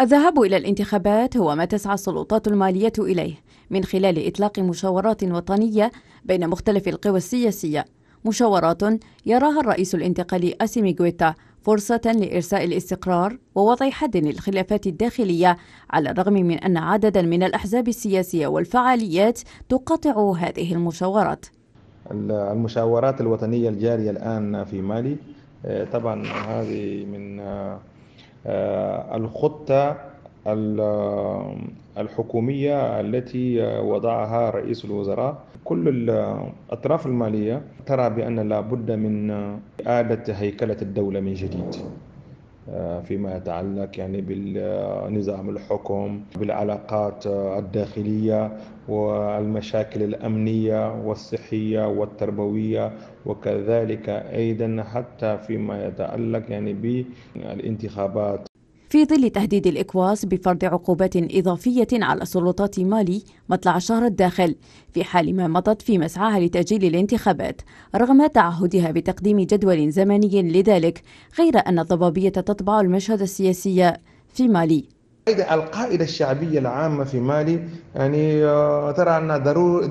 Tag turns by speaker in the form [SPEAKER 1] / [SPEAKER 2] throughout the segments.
[SPEAKER 1] الذهاب إلى الانتخابات هو ما تسعى السلطات المالية إليه من خلال إطلاق مشاورات وطنية بين مختلف القوى السياسية مشاورات يراها الرئيس الانتقالي أسيمي جويتا فرصة لإرساء الاستقرار ووضع حد للخلافات الداخلية على الرغم من أن عددا من الأحزاب السياسية والفعاليات تقاطع هذه المشاورات
[SPEAKER 2] المشاورات الوطنية الجارية الآن في مالي آه، طبعا هذه من آه، آه، الخطة آه، الحكومية التي وضعها رئيس الوزراء كل الأطراف المالية ترى بأن لابد من إعادة هيكلة الدولة من جديد آه، فيما يتعلق يعني بالنظام الحكم بالعلاقات الداخلية والمشاكل الأمنية والصحية والتربوية وكذلك أيضا حتى فيما يتعلق يعني بالانتخابات
[SPEAKER 1] في ظل تهديد الإكواس بفرض عقوبات إضافية على سلطات مالي مطلع شهر الداخل في حال ما مضت في مسعاها لتأجيل الانتخابات رغم تعهدها بتقديم جدول زمني لذلك غير أن الضبابية تطبع المشهد السياسي في مالي
[SPEAKER 2] القاعدة الشعبية العامة في مالي يعني آه، ترى أن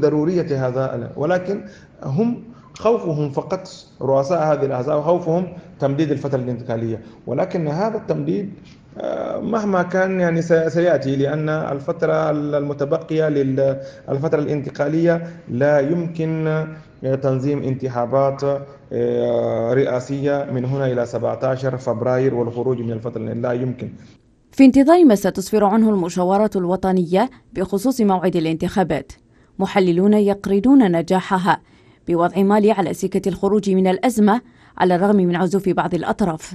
[SPEAKER 2] ضرورية هذا ولكن هم خوفهم فقط رؤساء هذه الأحزاب خوفهم تمديد الفترة الانتقالية ولكن هذا التمديد آه، مهما كان يعني سياتي لان الفتره المتبقيه للفتره الانتقاليه لا يمكن آه، تنظيم انتخابات آه، رئاسيه من هنا الى 17 فبراير والخروج من الفتره لا يمكن
[SPEAKER 1] في انتظار ما ستسفر عنه المشاورات الوطنية بخصوص موعد الانتخابات محللون يقرضون نجاحها بوضع مالي على سكة الخروج من الأزمة على الرغم من عزوف بعض الأطراف